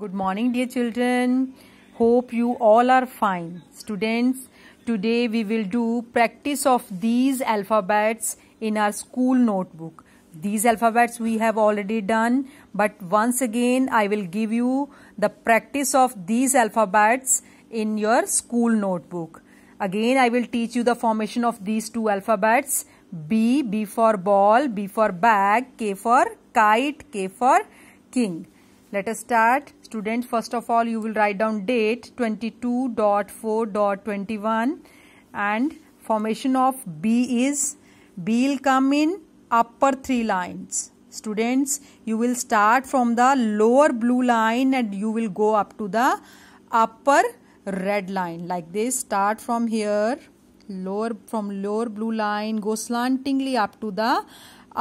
Good morning dear children. Hope you all are fine. Students, today we will do practice of these alphabets in our school notebook. These alphabets we have already done but once again I will give you the practice of these alphabets in your school notebook. Again I will teach you the formation of these two alphabets B, B for ball, B for bag, K for kite, K for king. Let us start. Students, first of all, you will write down date 22.4.21 and formation of B is B will come in upper three lines. Students, you will start from the lower blue line and you will go up to the upper red line like this. Start from here, lower from lower blue line, go slantingly up to the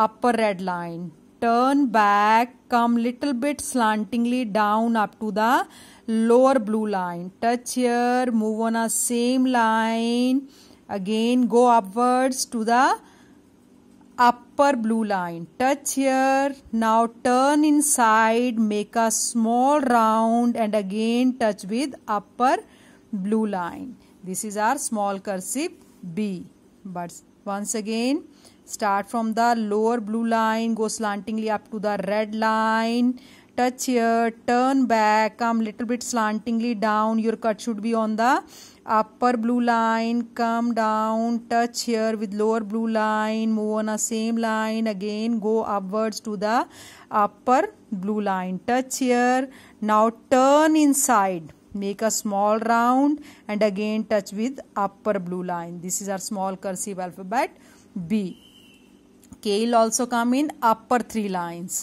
upper red line turn back, come little bit slantingly down up to the lower blue line. Touch here, move on a same line. Again go upwards to the upper blue line. Touch here. Now turn inside, make a small round and again touch with upper blue line. This is our small cursive B. birds once again start from the lower blue line go slantingly up to the red line touch here turn back come little bit slantingly down your cut should be on the upper blue line come down touch here with lower blue line move on a same line again go upwards to the upper blue line touch here now turn inside make a small round and again touch with upper blue line this is our small cursive alphabet b k will also come in upper three lines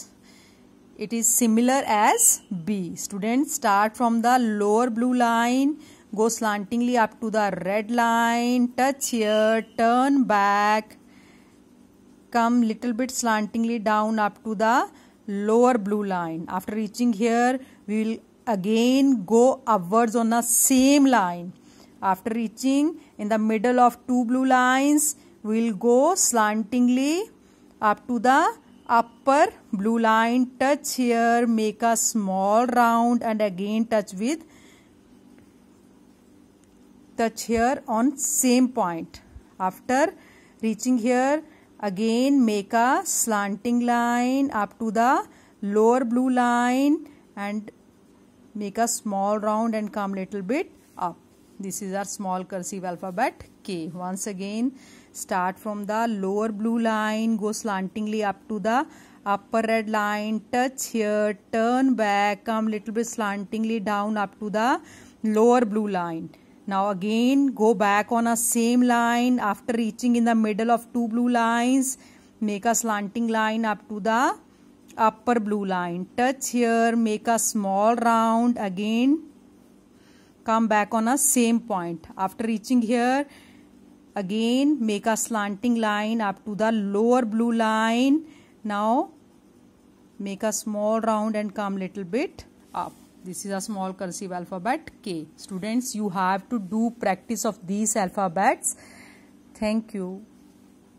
it is similar as b students start from the lower blue line go slantingly up to the red line touch here turn back come little bit slantingly down up to the lower blue line after reaching here we will again go upwards on the same line. After reaching in the middle of two blue lines, we'll go slantingly up to the upper blue line, touch here, make a small round and again touch with touch here on same point. After reaching here, again make a slanting line up to the lower blue line and make a small round and come little bit up this is our small cursive alphabet k once again start from the lower blue line go slantingly up to the upper red line touch here turn back come little bit slantingly down up to the lower blue line now again go back on a same line after reaching in the middle of two blue lines make a slanting line up to the upper blue line touch here make a small round again come back on a same point after reaching here again make a slanting line up to the lower blue line now make a small round and come little bit up this is a small cursive alphabet K students you have to do practice of these alphabets thank you